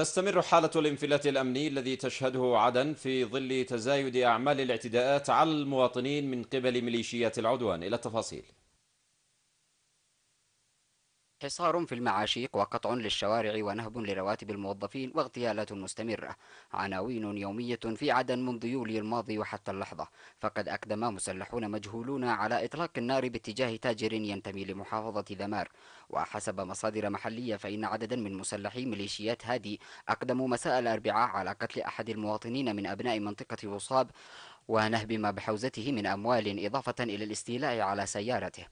تستمر حالة الانفلات الأمني الذي تشهده عدن في ظل تزايد أعمال الاعتداءات على المواطنين من قبل ميليشيات العدوان إلى التفاصيل حصار في المعاشيق وقطع للشوارع ونهب لرواتب الموظفين واغتيالات مستمرة عناوين يومية في عدن منذ يوليو الماضي وحتى اللحظة فقد أقدم مسلحون مجهولون على إطلاق النار باتجاه تاجر ينتمي لمحافظة ذمار وحسب مصادر محلية فإن عددا من مسلحي ميليشيات هادي أقدموا مساء الأربعاء على قتل أحد المواطنين من أبناء منطقة وصاب ونهب ما بحوزته من أموال إضافة إلى الاستيلاء على سيارته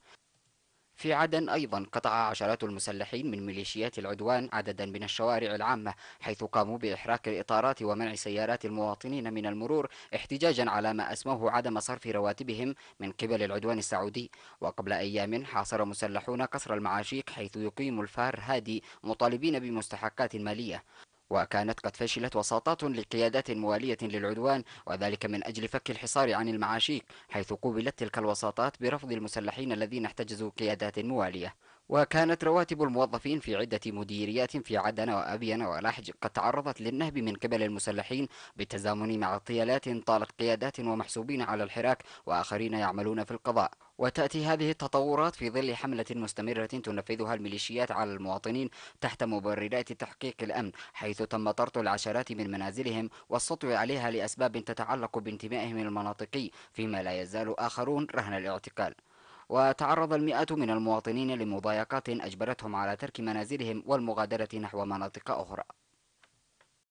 في عدن أيضا قطع عشرات المسلحين من ميليشيات العدوان عددا من الشوارع العامة حيث قاموا بإحراق الإطارات ومنع سيارات المواطنين من المرور احتجاجا على ما أسموه عدم صرف رواتبهم من قبل العدوان السعودي وقبل أيام حاصر مسلحون قصر المعاشيق حيث يقيم الفار هادي مطالبين بمستحقات مالية وكانت قد فشلت وساطات لقيادات موالية للعدوان وذلك من أجل فك الحصار عن المعاشيك حيث قوبلت تلك الوساطات برفض المسلحين الذين احتجزوا قيادات موالية وكانت رواتب الموظفين في عدة مديريات في عدن وأبين ولحج قد تعرضت للنهب من قبل المسلحين بالتزامن مع اغتيالات طالت قيادات ومحسوبين على الحراك وآخرين يعملون في القضاء وتأتي هذه التطورات في ظل حملة مستمرة تنفذها الميليشيات على المواطنين تحت مبررات تحقيق الأمن حيث تم طرد العشرات من منازلهم والسطو عليها لأسباب تتعلق بانتمائهم المناطقي فيما لا يزال آخرون رهن الاعتقال وتعرض المئة من المواطنين لمضايقات أجبرتهم على ترك منازلهم والمغادرة نحو مناطق أخرى